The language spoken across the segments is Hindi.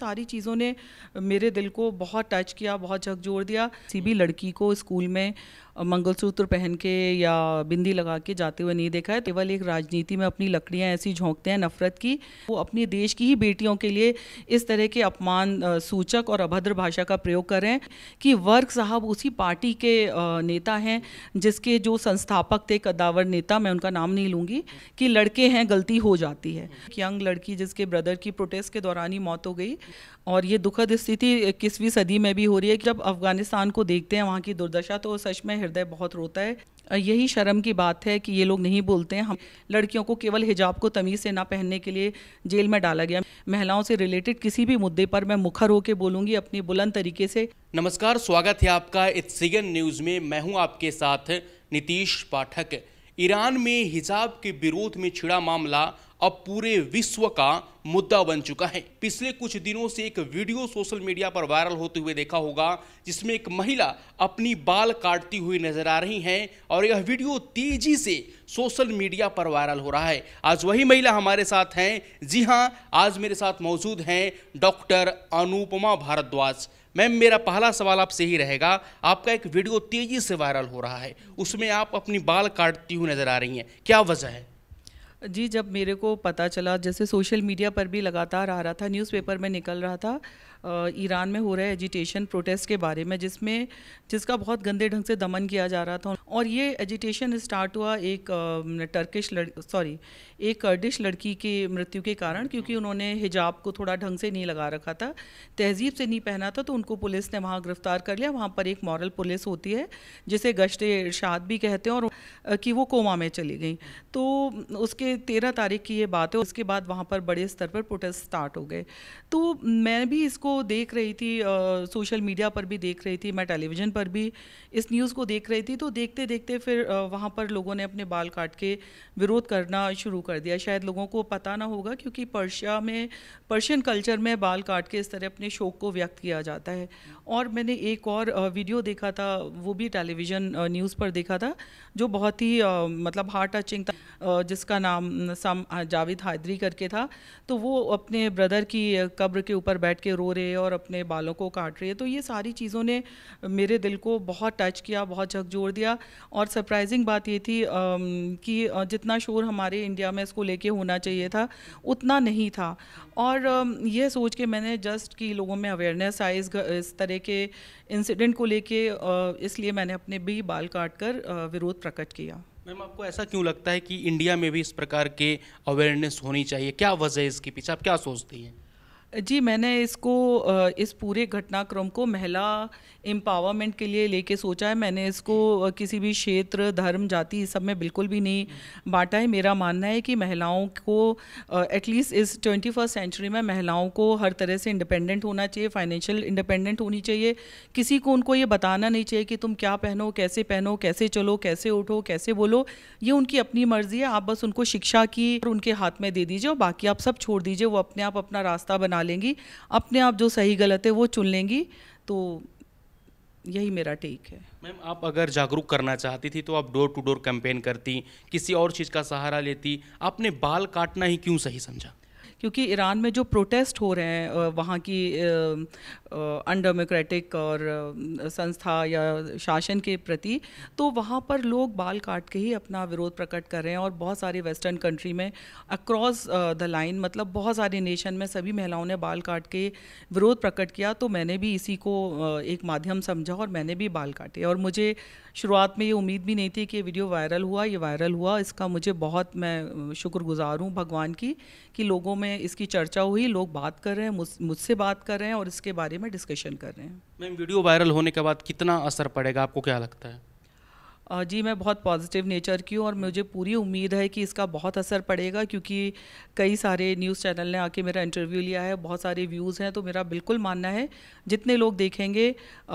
सारी चीज़ों ने मेरे दिल को बहुत टच किया बहुत झकझोर दिया किसी भी लड़की को स्कूल में मंगलसूत्र पहन के या बिंदी लगा के जाते हुए नहीं देखा है केवल एक राजनीति में अपनी लकड़ियाँ ऐसी झोंकते हैं नफरत की वो अपने देश की ही बेटियों के लिए इस तरह के अपमान सूचक और अभद्र भाषा का प्रयोग करें कि वर्ग साहब उसी पार्टी के नेता हैं जिसके जो संस्थापक थे कदावर नेता मैं उनका नाम नहीं लूँगी कि लड़के हैं गलती हो जाती है यंग लड़की जिसके ब्रदर की प्रोटेस्ट के दौरान ही मौत हो गई और ये दुखद स्थिति इक्कीसवीं सदी में भी हो रही है जब अफगानिस्तान को देखते हैं वहाँ की दुर्दशा तो सच में हृदय बहुत रोता है यही शर्म की बात है कि ये लोग नहीं बोलते हैं हम लड़कियों को केवल हिजाब को तमीज़ से ना पहनने के लिए जेल में डाला गया महिलाओं से रिलेटेड किसी भी मुद्दे पर मैं मुखर होकर बोलूंगी अपनी बुलंद तरीके से नमस्कार स्वागत है आपका इट्स न्यूज़ में मैं हूँ आपके साथ नीतीश पाठक ईरान में हिजाब के विरोध में छिड़ा मामला अब पूरे विश्व का मुद्दा बन चुका है पिछले कुछ दिनों से एक वीडियो सोशल मीडिया पर वायरल होते हुए देखा होगा जिसमें एक महिला अपनी बाल काटती हुई नजर आ रही हैं और यह वीडियो तेजी से सोशल मीडिया पर वायरल हो रहा है आज वही महिला हमारे साथ हैं जी हाँ आज मेरे साथ मौजूद हैं डॉक्टर अनुपमा भारद्वाज मैम मेरा पहला सवाल आपसे ही रहेगा आपका एक वीडियो तेजी से वायरल हो रहा है उसमें आप अपनी बाल काटती हुई नजर आ रही हैं क्या वजह है जी जब मेरे को पता चला जैसे सोशल मीडिया पर भी लगातार आ रहा था न्यूज़पेपर में निकल रहा था ईरान में हो रहे एजिटेशन प्रोटेस्ट के बारे में जिसमें जिसका बहुत गंदे ढंग से दमन किया जा रहा था और ये एजिटेशन स्टार्ट हुआ एक टर्किश सॉरी एक कर्डिश लड़की के मृत्यु के कारण क्योंकि उन्होंने हिजाब को थोड़ा ढंग से नहीं लगा रखा था तहजीब से नहीं पहना था तो उनको पुलिस ने वहाँ गिरफ्तार कर लिया वहाँ पर एक मॉरल पुलिस होती है जिसे गश्त इर्शाद भी कहते हैं और कि वो कोमा में चली गई तो उसके तेरह तारीख की ये बात है उसके बाद वहाँ पर बड़े स्तर पर प्रोटेस्ट स्टार्ट हो गए तो मैं भी इसको को देख रही थी सोशल मीडिया पर भी देख रही थी मैं टेलीविज़न पर भी इस न्यूज़ को देख रही थी तो देखते देखते फिर वहाँ पर लोगों ने अपने बाल काट के विरोध करना शुरू कर दिया शायद लोगों को पता ना होगा क्योंकि पर्शिया में पर्शियन कल्चर में बाल काट के इस तरह अपने शोक को व्यक्त किया जाता है और मैंने एक और वीडियो देखा था वो भी टेलीविज़न न्यूज़ पर देखा था जो बहुत ही मतलब हार्ट टचिंग था जिसका नाम सम जावेद हादरी करके था तो वो अपने ब्रदर की कब्र के ऊपर बैठ के रो रहे रहे और अपने बालों को काट रही है तो ये सारी चीज़ों ने मेरे दिल को बहुत टच किया बहुत झकझोर दिया और सरप्राइजिंग बात ये थी कि जितना शोर हमारे इंडिया में इसको लेके होना चाहिए था उतना नहीं था और यह सोच के मैंने जस्ट कि लोगों में अवेयरनेस आए इस, इस तरह के इंसिडेंट को लेके इसलिए मैंने अपने भी बाल काट कर विरोध प्रकट किया मैम आपको ऐसा क्यों लगता है कि इंडिया में भी इस प्रकार के अवेयरनेस होनी चाहिए क्या वजह है इसके पीछे आप क्या सोचती हैं जी मैंने इसको इस पूरे घटनाक्रम को महिला एम्पावरमेंट के लिए लेके सोचा है मैंने इसको किसी भी क्षेत्र धर्म जाति इस सब में बिल्कुल भी नहीं बांटा है मेरा मानना है कि महिलाओं को एटलीस्ट इस ट्वेंटी फर्स्ट सेंचुरी में महिलाओं को हर तरह से इंडिपेंडेंट होना चाहिए फाइनेंशियल इंडिपेंडेंट होनी चाहिए किसी को उनको ये बताना नहीं चाहिए कि तुम क्या पहनो कैसे पहनो कैसे चलो कैसे उठो कैसे बोलो ये उनकी अपनी मर्जी है आप बस उनको शिक्षा की और उनके हाथ में दे दीजिए और बाकी आप सब छोड़ दीजिए वो अपने आप अपना रास्ता बना लेंगी अपने आप जो सही गलत है वो चुन लेंगी तो यही मेरा टेक है मैम आप अगर जागरूक करना चाहती थी तो आप डोर टू डोर कैंपेन करती किसी और चीज़ का सहारा लेती आपने बाल काटना ही क्यों सही समझा क्योंकि ईरान में जो प्रोटेस्ट हो रहे हैं वहाँ की अनडेमोक्रेटिक और संस्था या शासन के प्रति तो वहाँ पर लोग बाल काट के ही अपना विरोध प्रकट कर रहे हैं और बहुत सारे वेस्टर्न कंट्री में अक्रॉस द लाइन मतलब बहुत सारे नेशन में सभी महिलाओं ने बाल काट के विरोध प्रकट किया तो मैंने भी इसी को एक माध्यम समझा और मैंने भी बाल काटे और मुझे शुरुआत में ये उम्मीद भी नहीं थी कि ये वीडियो वायरल हुआ ये वायरल हुआ इसका मुझे बहुत मैं शुक्रगुजार हूँ भगवान की कि लोगों में में इसकी चर्चा हुई लोग बात कर रहे हैं मुझसे बात कर रहे हैं और इसके बारे में डिस्कशन कर रहे हैं मैम वीडियो वायरल होने के बाद कितना असर पड़ेगा आपको क्या लगता है जी मैं बहुत पॉजिटिव नेचर की हूँ और मुझे पूरी उम्मीद है कि इसका बहुत असर पड़ेगा क्योंकि कई सारे न्यूज़ चैनल ने आके मेरा इंटरव्यू लिया है बहुत सारे व्यूज़ हैं तो मेरा बिल्कुल मानना है जितने लोग देखेंगे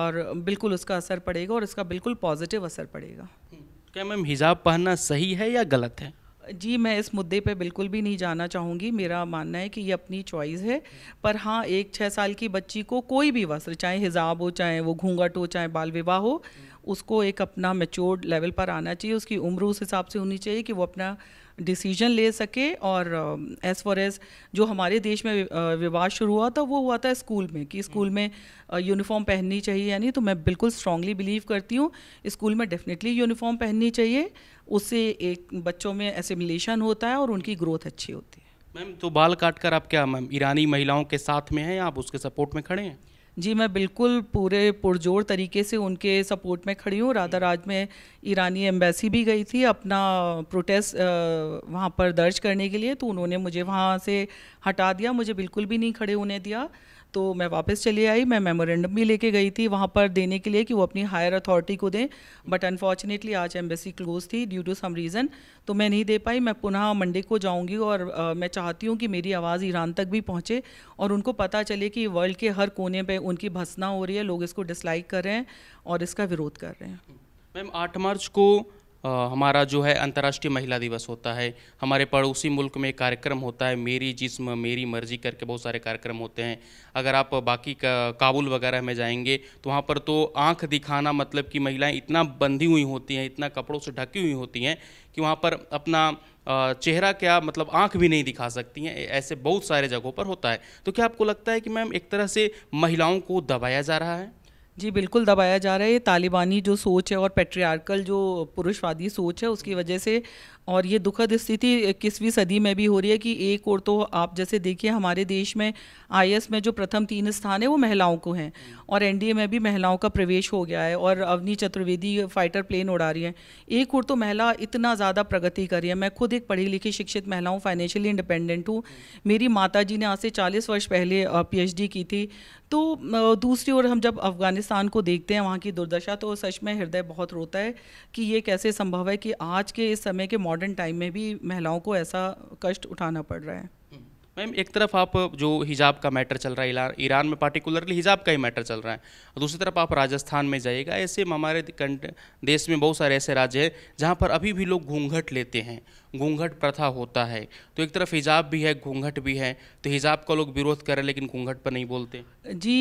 और बिल्कुल उसका असर पड़ेगा और इसका बिल्कुल पॉजिटिव असर पड़ेगा हम्म, क्या मैम हिजाब पहनना सही है या गलत है जी मैं इस मुद्दे पे बिल्कुल भी नहीं जाना चाहूँगी मेरा मानना है कि ये अपनी चॉइस है पर हाँ एक छः साल की बच्ची को कोई भी वस्त्र चाहे हिजाब हो चाहे वो घूंघट हो चाहे बाल विवाह हो उसको एक अपना मेच्योर्ड लेवल पर आना चाहिए उसकी उम्र उस हिसाब से होनी चाहिए कि वो अपना डिसीजन ले सके और एज़ फॉर एज़ जो हमारे देश में uh, विवाद शुरू हुआ था वो हुआ था स्कूल में कि स्कूल में यूनिफॉर्म uh, पहननी चाहिए या नहीं तो मैं बिल्कुल स्ट्रांगली बिलीव करती हूँ स्कूल में डेफिनेटली यूनिफॉर्म पहननी चाहिए उससे एक बच्चों में एसिमिलेशन होता है और उनकी ग्रोथ अच्छी होती है मैम तो बाल काट कर आप क्या मैम ईरानी महिलाओं के साथ में हैं या आप उसके सपोर्ट में खड़े हैं जी मैं बिल्कुल पूरे पुरजोर तरीके से उनके सपोर्ट में खड़ी हूँ राधाराज में ईरानी एम्बेसी भी गई थी अपना प्रोटेस्ट वहाँ पर दर्ज करने के लिए तो उन्होंने मुझे वहाँ से हटा दिया मुझे बिल्कुल भी नहीं खड़े होने दिया तो मैं वापस चली आई मैं मेमोरेंडम भी लेके गई थी वहाँ पर देने के लिए कि वो अपनी हायर अथॉरिटी को दें बट अनफॉर्चुनेटली आज एम्बेसी क्लोज थी ड्यू टू सम रीज़न तो मैं नहीं दे पाई मैं पुनः मंडे को जाऊँगी और आ, मैं चाहती हूँ कि मेरी आवाज़ ईरान तक भी पहुँचे और उनको पता चले कि वर्ल्ड के हर कोने पर उनकी भसना हो रही है लोग इसको डिसलाइक कर रहे हैं और इसका विरोध कर रहे हैं मैम आठ मार्च को हमारा जो है अंतर्राष्ट्रीय महिला दिवस होता है हमारे पड़ोसी मुल्क में कार्यक्रम होता है मेरी जिस्म मेरी मर्जी करके बहुत सारे कार्यक्रम होते हैं अगर आप बाकी का, काबुल वगैरह में जाएंगे तो वहाँ पर तो आंख दिखाना मतलब कि महिलाएं इतना बंधी हुई होती हैं इतना कपड़ों से ढकी हुई होती हैं कि वहाँ पर अपना चेहरा क्या मतलब आंख भी नहीं दिखा सकती हैं ऐसे बहुत सारे जगहों पर होता है तो क्या आपको लगता है कि मैम एक तरह से महिलाओं को दबाया जा रहा है जी बिल्कुल दबाया जा रहा है ये तालिबानी जो सोच है और पेट्रियार्कल जो पुरुषवादी सोच है उसकी वजह से और ये दुखद स्थिति इक्कीसवीं सदी में भी हो रही है कि एक और तो आप जैसे देखिए हमारे देश में आई में जो प्रथम तीन स्थान है वो महिलाओं को हैं और एन में भी महिलाओं का प्रवेश हो गया है और अवनी चतुर्वेदी फाइटर प्लेन उड़ा रही है एक और तो महिला इतना ज़्यादा प्रगति कर रही है मैं खुद एक पढ़ी लिखी शिक्षित महिला हूँ फाइनेंशियली इंडिपेंडेंट हूँ मेरी माता जी ने आज से चालीस वर्ष पहले पी की थी तो दूसरी ओर हम जब अफ़गानिस्तान को देखते हैं वहाँ की दुर्दशा तो सच में हृदय बहुत रोता है कि ये कैसे संभव है कि आज के इस समय के मॉडल मॉडर्न टाइम में भी महिलाओं को ऐसा कष्ट उठाना पड़ रहा है मैम एक तरफ आप जो हिजाब का मैटर चल रहा है ईरान में पार्टिकुलरली हिजाब का ही मैटर चल रहा है और दूसरी तरफ आप राजस्थान में जाइएगा ऐसे हमारे देश में बहुत सारे ऐसे राज्य हैं जहाँ पर अभी भी लोग घूंघट लेते हैं घूंघट प्रथा होता है तो एक तरफ हिजाब भी है घूंघट भी है तो हिजाब का लोग विरोध कर रहे हैं लेकिन घूंघट पर नहीं बोलते जी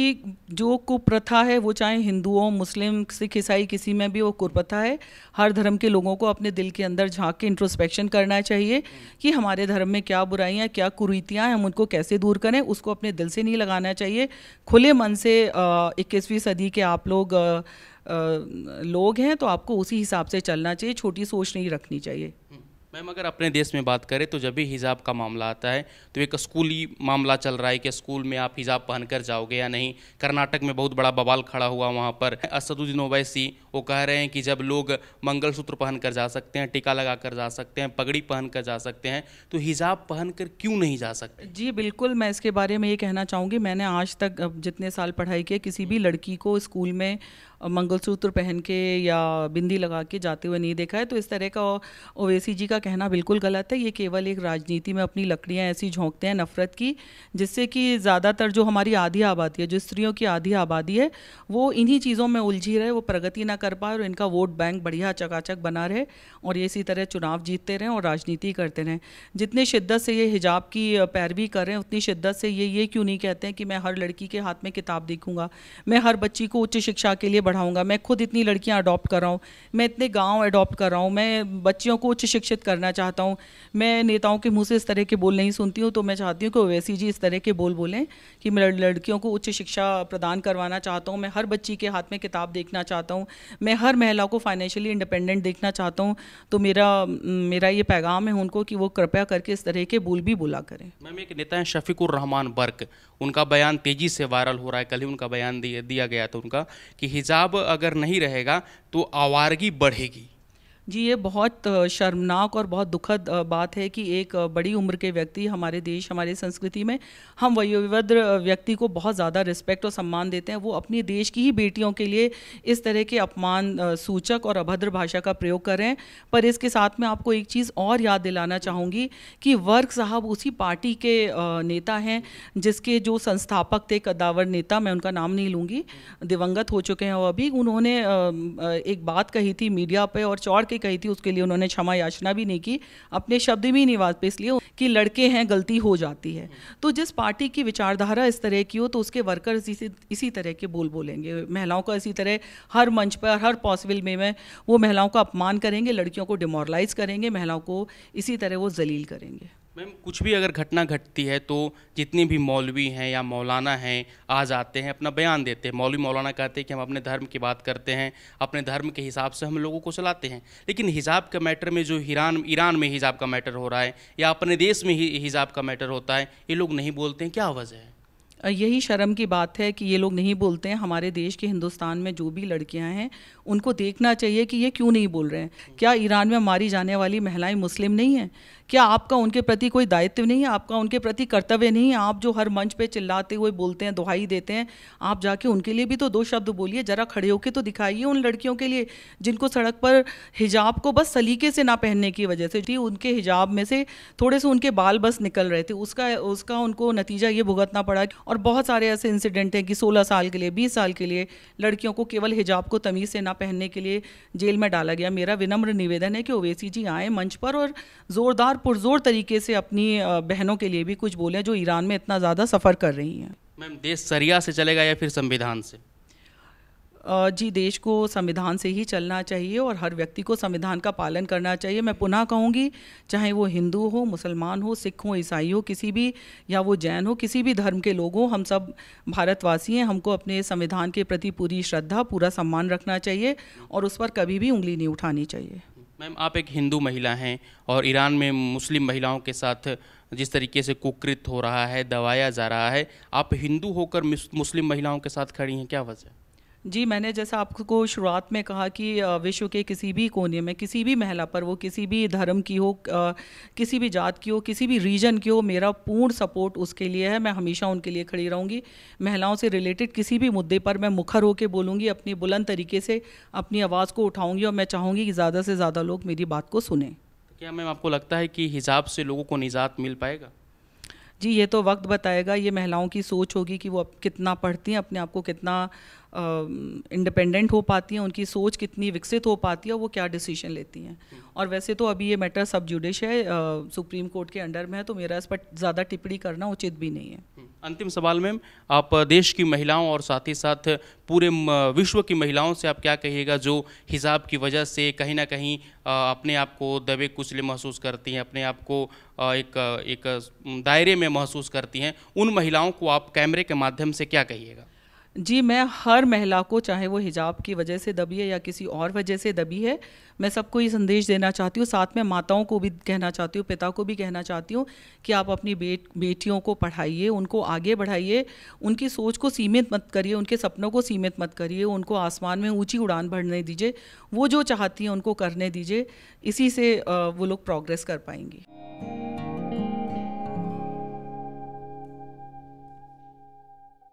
जो कुप्रथा है वो चाहे हिंदुओं मुस्लिम सिख ईसाई किसी में भी वो कुप्रथा है हर धर्म के लोगों को अपने दिल के अंदर झाँक के इंट्रोस्पेक्शन करना चाहिए कि हमारे धर्म में क्या बुराइयाँ क्या कुरीतियाँ हैं हम उनको कैसे दूर करें उसको अपने दिल से नहीं लगाना चाहिए खुले मन से इक्कीसवीं सदी के आप लोग लोग हैं तो आपको उसी हिसाब से चलना चाहिए छोटी सोच नहीं रखनी चाहिए हम्म। मैम अगर अपने देश में बात करें तो जब भी हिजाब का मामला आता है तो एक स्कूली मामला चल रहा है कि स्कूल में आप हिजाब पहनकर जाओगे या नहीं कर्नाटक में बहुत बड़ा बवाल खड़ा हुआ वहाँ पर असदुद्दीन ओवैसी वो कह रहे हैं कि जब लोग मंगलसूत्र पहन कर जा सकते हैं टीका लगा कर जा सकते हैं पगड़ी पहन कर जा सकते हैं तो हिजाब पहन कर क्यों नहीं जा सकते जी बिल्कुल मैं इसके बारे में ये कहना चाहूँगी मैंने आज तक जितने साल पढ़ाई किया किसी भी लड़की को स्कूल में मंगलसूत्र पहन के या बिंदी लगा के जाते हुए नहीं देखा है तो इस तरह का ओवैसी जी का कहना बिल्कुल गलत है ये केवल एक राजनीति में अपनी लकड़ियाँ ऐसी झोंकते हैं नफरत की जिससे कि ज़्यादातर जो हमारी आधी आबादी है जो स्त्रियों की आधी आबादी है वो इन्हीं चीज़ों में उलझी रहे वो प्रगति ना कर कर पाए और इनका वोट बैंक बढ़िया चकाचक बना रहे और ये इसी तरह चुनाव जीतते रहें और राजनीति करते रहें जितने शिद्दत से ये हिजाब की पैरवी कर रहे हैं उतनी शिद्दत से ये ये क्यों नहीं कहते हैं कि मैं हर लड़की के हाथ में किताब देखूंगा मैं हर बच्ची को उच्च शिक्षा के लिए बढ़ाऊंगा मैं खुद इतनी लड़कियाँ अडॉप्ट कर रहा हूँ मैं इतने गाँव अडॉप्ट कर रहा हूँ मैं बच्चियों को उच्च शिक्षित करना चाहता हूँ मैं नेताओं के मुँह से इस तरह के बोल नहीं सुनती हूँ तो मैं चाहती हूँ कि ओवैसी जी इस तरह के बोल बोलें कि मैं लड़कियों को उच्च शिक्षा प्रदान करवाना चाहता हूँ मैं हर बच्ची के हाथ में किताब देखना चाहता हूँ मैं हर महिला को फाइनेंशियली इंडिपेंडेंट देखना चाहता हूँ तो मेरा मेरा ये पैगाम है उनको कि वो कृपया करके इस तरह के बुल भी बुला करें मैम एक नेता हैं शफीकुर रहमान बर्क उनका बयान तेज़ी से वायरल हो रहा है कल ही उनका बयान दिया गया था उनका कि हिजाब अगर नहीं रहेगा तो आवारगी बढ़ेगी जी ये बहुत शर्मनाक और बहुत दुखद बात है कि एक बड़ी उम्र के व्यक्ति हमारे देश हमारे संस्कृति में हम वयोवृद्ध व्यक्ति को बहुत ज़्यादा रिस्पेक्ट और सम्मान देते हैं वो अपने देश की ही बेटियों के लिए इस तरह के अपमान सूचक और अभद्र भाषा का प्रयोग कर रहे हैं पर इसके साथ में आपको एक चीज़ और याद दिलाना चाहूँगी कि वर्ग साहब उसी पार्टी के नेता हैं जिसके जो संस्थापक थे कदावर नेता मैं उनका नाम नहीं लूँगी दिवंगत हो चुके हैं वो अभी उन्होंने एक बात कही थी मीडिया पर और चौड़ के बातें कही थी उसके लिए उन्होंने क्षमा याचना भी नहीं की अपने शब्द भी नहीं वाद पे इसलिए कि लड़के हैं गलती हो जाती है तो जिस पार्टी की विचारधारा इस तरह की हो तो उसके वर्कर्स इसी इसी तरह के बोल बोलेंगे महिलाओं का इसी तरह हर मंच पर हर पॉसिबल वे में वो महिलाओं का अपमान करेंगे लड़कियों को डिमोरलाइज करेंगे महिलाओं को इसी तरह वो जलील करेंगे मैम कुछ भी अगर घटना घटती है तो जितने भी मौलवी हैं या मौलाना हैं आ जाते हैं अपना बयान देते हैं मौलवी मौलाना कहते हैं कि हम अपने धर्म की बात करते हैं अपने धर्म के हिसाब से हम लोगों को चलाते हैं लेकिन हिजाब के मैटर में जो ईरान ईरान में हिजाब का मैटर हो रहा है या अपने देश में ही हिजाब का मैटर होता है ये लोग नहीं बोलते हैं क्या वजह है यही शर्म की बात है कि ये लोग नहीं बोलते हैं हमारे देश के हिंदुस्तान में जो भी लड़कियां हैं उनको देखना चाहिए कि ये क्यों नहीं बोल रहे हैं क्या ईरान में मारी जाने वाली महिलाएं मुस्लिम नहीं हैं क्या आपका उनके प्रति कोई दायित्व नहीं है आपका उनके प्रति कर्तव्य नहीं है आप जो हर मंच पे चिल्लाते हुए बोलते हैं दुहाई देते हैं आप जाके उनके लिए भी तो दो शब्द बोलिए ज़रा खड़े होके तो दिखाइए उन लड़कियों के लिए जिनको सड़क पर हिजाब को बस सलीके से ना पहनने की वजह से जी उनके हिजाब में से थोड़े से उनके बाल बस निकल रहे थे उसका उसका उनको नतीजा ये भुगतना पड़ा और बहुत सारे ऐसे इंसिडेंट हैं कि सोलह साल के लिए बीस साल के लिए लड़कियों को केवल हिजाब को तमीज़ से ना पहनने के लिए जेल में डाला गया मेरा विनम्र निवेदन है कि ओवैसी जी आएँ मंच पर और ज़ोरदार और पुरजोर तरीके से अपनी बहनों के लिए भी कुछ बोले जो ईरान में इतना ज़्यादा सफ़र कर रही हैं मैम देश सरिया से चलेगा या फिर संविधान से जी देश को संविधान से ही चलना चाहिए और हर व्यक्ति को संविधान का पालन करना चाहिए मैं पुनः कहूँगी चाहे वो हिंदू हो मुसलमान हो सिख हो ईसाई हो किसी भी या वो जैन हो किसी भी धर्म के लोग हों हम सब भारतवासी हैं हमको अपने संविधान के प्रति पूरी श्रद्धा पूरा सम्मान रखना चाहिए और उस पर कभी भी उंगली नहीं उठानी चाहिए मैम आप एक हिंदू महिला हैं और ईरान में मुस्लिम महिलाओं के साथ जिस तरीके से कुकृत हो रहा है दबाया जा रहा है आप हिंदू होकर मुस्लिम महिलाओं के साथ खड़ी हैं क्या वजह जी मैंने जैसा आपको शुरुआत में कहा कि विश्व के किसी भी कोने में किसी भी महिला पर वो किसी भी धर्म की हो किसी भी जात की हो किसी भी रीजन की हो मेरा पूर्ण सपोर्ट उसके लिए है मैं हमेशा उनके लिए खड़ी रहूँगी महिलाओं से रिलेटेड किसी भी मुद्दे पर मैं मुखर होकर बोलूँगी अपनी बुलंद तरीके से अपनी आवाज़ को उठाऊँगी और मैं चाहूँगी कि ज़्यादा से ज़्यादा लोग मेरी बात को सुने तो क्या मैम आपको लगता है कि हिजाब से लोगों को निजात मिल पाएगा जी ये तो वक्त बताएगा ये महिलाओं की सोच होगी कि वो अब कितना पढ़ती हैं अपने आप को कितना इंडिपेंडेंट हो पाती हैं उनकी सोच कितनी विकसित हो पाती है वो क्या डिसीजन लेती हैं हम्म। और वैसे तो अभी ये मैटर सब जुडिश है सुप्रीम कोर्ट के अंडर में है तो मेरा इस पर ज़्यादा टिप्पणी करना उचित भी नहीं है हम्म। अंतिम सवाल मैम आप देश की महिलाओं और साथ ही साथ पूरे विश्व की महिलाओं से आप क्या कहिएगा जो हिजाब की वजह से कहीं ना कहीं अपने आप को दबे कुचले महसूस करती हैं अपने आप को एक एक दायरे में महसूस करती हैं उन महिलाओं को आप कैमरे के माध्यम से क्या कहिएगा जी मैं हर महिला को चाहे वो हिजाब की वजह से दबी है या किसी और वजह से दबी है मैं सबको ये संदेश देना चाहती हूँ साथ में माताओं को भी कहना चाहती हूँ पिता को भी कहना चाहती हूँ कि आप अपनी बेट बेटियों को पढ़ाइए उनको आगे बढ़ाइए उनकी सोच को सीमित मत करिए उनके सपनों को सीमित मत करिए उनको आसमान में ऊँची उड़ान भरने दीजिए वो जो चाहती हैं उनको करने दीजिए इसी से वो लोग प्रोग्रेस कर पाएंगी